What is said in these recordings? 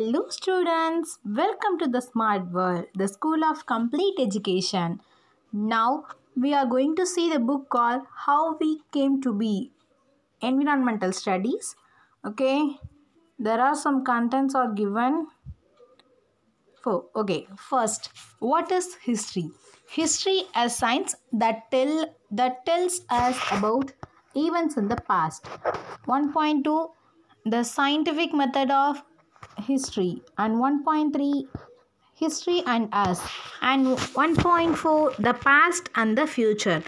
Hello students, welcome to the Smart World, the School of Complete Education. Now we are going to see the book called How We Came to Be, Environmental Studies. Okay, there are some contents are given. For, okay, first, what is history? History as science that tell that tells us about events in the past. 1.2 the scientific method of history and 1.3 history and us and 1.4 the past and the future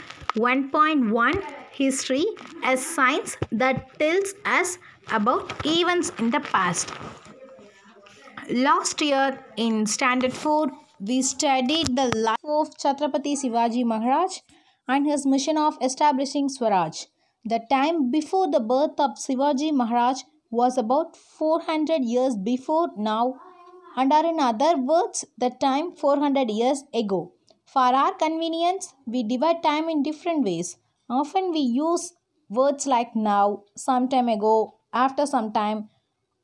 1.1 history as science that tells us about events in the past last year in standard 4 we studied the life of Chhatrapati Shivaji Maharaj and his mission of establishing Swaraj. The time before the birth of Shivaji Maharaj was about 400 years before now and are in other words the time 400 years ago. For our convenience, we divide time in different ways. Often we use words like now, some time ago, after some time,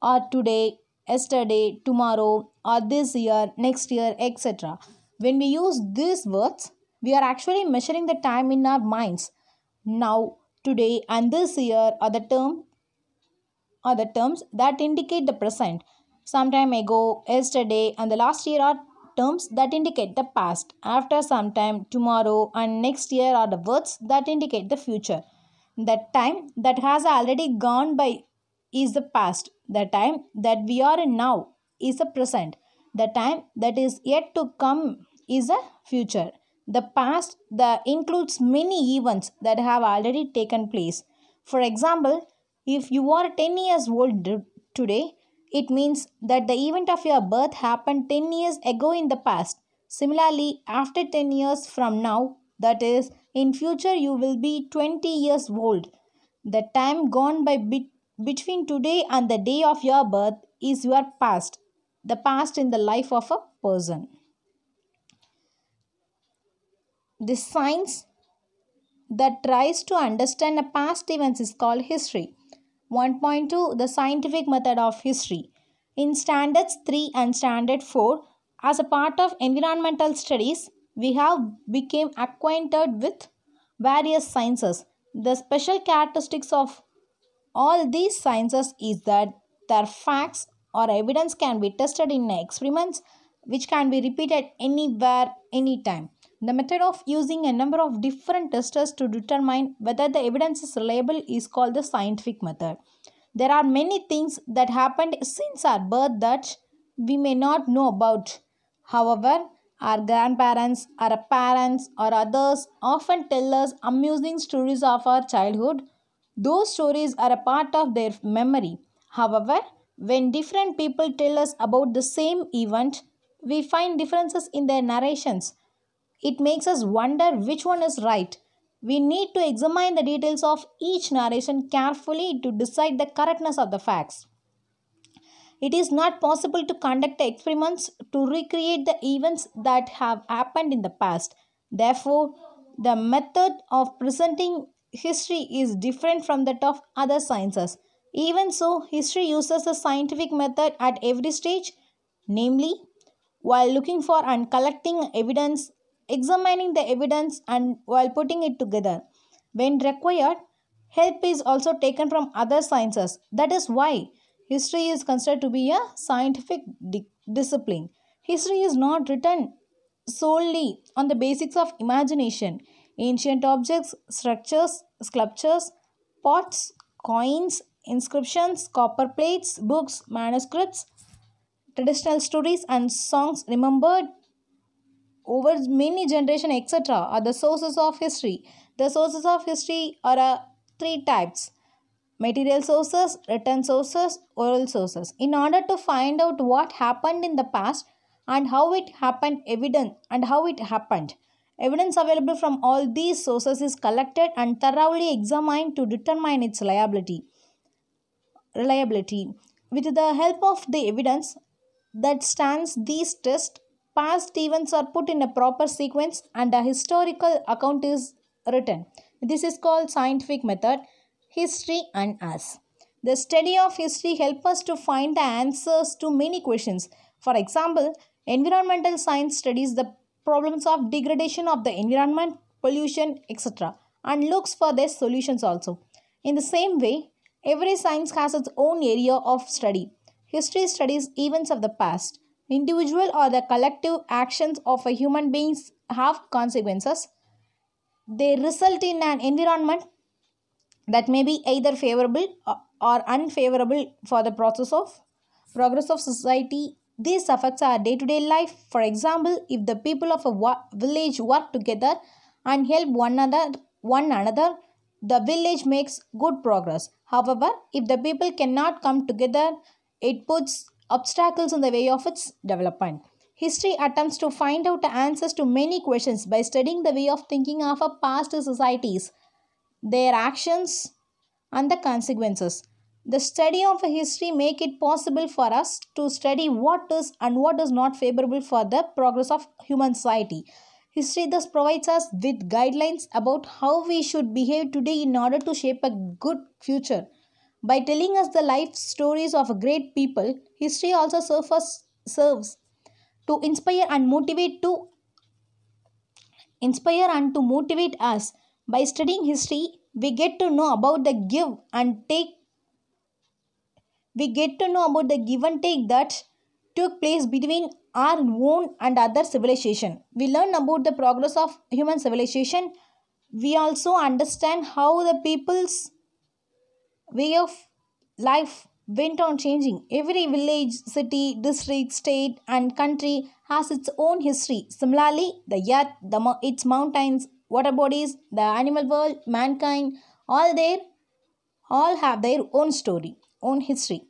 or today, yesterday, tomorrow, or this year, next year, etc. When we use these words, we are actually measuring the time in our minds. Now, today, and this year are the term are the terms that indicate the present. Sometime ago, yesterday, and the last year are terms that indicate the past. After some time, tomorrow, and next year are the words that indicate the future. The time that has already gone by is the past. The time that we are in now is the present. The time that is yet to come is the future. The past that includes many events that have already taken place. For example, if you are 10 years old today, it means that the event of your birth happened 10 years ago in the past. Similarly, after 10 years from now, that is, in future you will be 20 years old. The time gone by be between today and the day of your birth is your past, the past in the life of a person. The science that tries to understand a past event is called history. 1.2 The scientific method of history. In standards 3 and standard 4, as a part of environmental studies, we have became acquainted with various sciences. The special characteristics of all these sciences is that their facts or evidence can be tested in experiments which can be repeated anywhere, anytime. The method of using a number of different testers to determine whether the evidence is reliable is called the scientific method. There are many things that happened since our birth that we may not know about. However, our grandparents, our parents, or others often tell us amusing stories of our childhood. Those stories are a part of their memory. However, when different people tell us about the same event, we find differences in their narrations. It makes us wonder which one is right. We need to examine the details of each narration carefully to decide the correctness of the facts. It is not possible to conduct experiments to recreate the events that have happened in the past. Therefore, the method of presenting history is different from that of other sciences. Even so, history uses a scientific method at every stage, namely, while looking for and collecting evidence examining the evidence and while putting it together. When required, help is also taken from other sciences. That is why history is considered to be a scientific di discipline. History is not written solely on the basics of imagination. Ancient objects, structures, sculptures, pots, coins, inscriptions, copper plates, books, manuscripts, traditional stories, and songs remembered over many generation etc are the sources of history the sources of history are uh, three types material sources written sources oral sources in order to find out what happened in the past and how it happened evidence and how it happened Evidence available from all these sources is collected and thoroughly examined to determine its reliability. Reliability. With the help of the evidence that stands these tests past events are put in a proper sequence and a historical account is written. This is called scientific method, history and us. The study of history help us to find the answers to many questions. For example, environmental science studies the problems of degradation of the environment, pollution, etc. and looks for their solutions also. In the same way, every science has its own area of study. History studies events of the past individual or the collective actions of a human beings have consequences. They result in an environment that may be either favorable or unfavorable for the process of progress of society. This affects our day-to-day -day life. For example, if the people of a village work together and help one another, one another, the village makes good progress. However, if the people cannot come together, it puts obstacles in the way of its development. History attempts to find out answers to many questions by studying the way of thinking of past societies, their actions, and the consequences. The study of history make it possible for us to study what is and what is not favorable for the progress of human society. History thus provides us with guidelines about how we should behave today in order to shape a good future. By telling us the life stories of great people, history also serves, serves to inspire and motivate to inspire and to motivate us. By studying history, we get to know about the give and take we get to know about the give and take that took place between our own and other civilization. We learn about the progress of human civilization. We also understand how the peoples way of life went on changing. Every village, city, district, state, and country has its own history. Similarly, the earth, the, its mountains, water bodies, the animal world, mankind, all there, all have their own story, own history.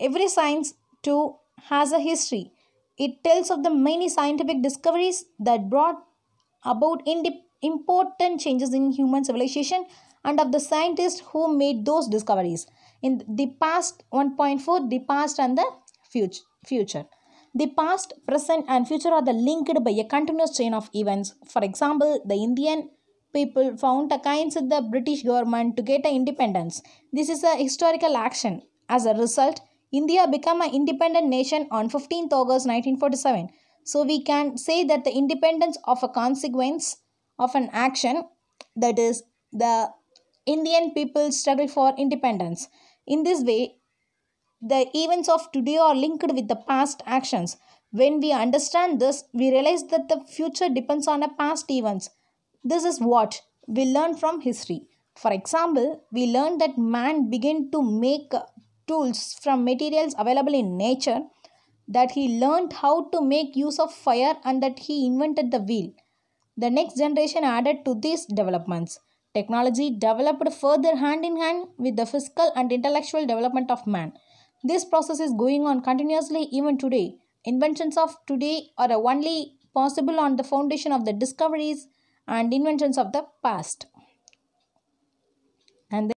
Every science too has a history. It tells of the many scientific discoveries that brought about important changes in human civilization and of the scientists who made those discoveries in the past 1.4 the past and the future the past present and future are the linked by a continuous chain of events for example the indian people found a against the british government to get independence this is a historical action as a result india became an independent nation on 15th august 1947 so we can say that the independence of a consequence of an action that is the Indian people struggle for independence. In this way, the events of today are linked with the past actions. When we understand this, we realize that the future depends on the past events. This is what we learn from history. For example, we learn that man began to make tools from materials available in nature, that he learned how to make use of fire, and that he invented the wheel. The next generation added to these developments. Technology developed further hand in hand with the physical and intellectual development of man. This process is going on continuously even today. Inventions of today are only possible on the foundation of the discoveries and inventions of the past. And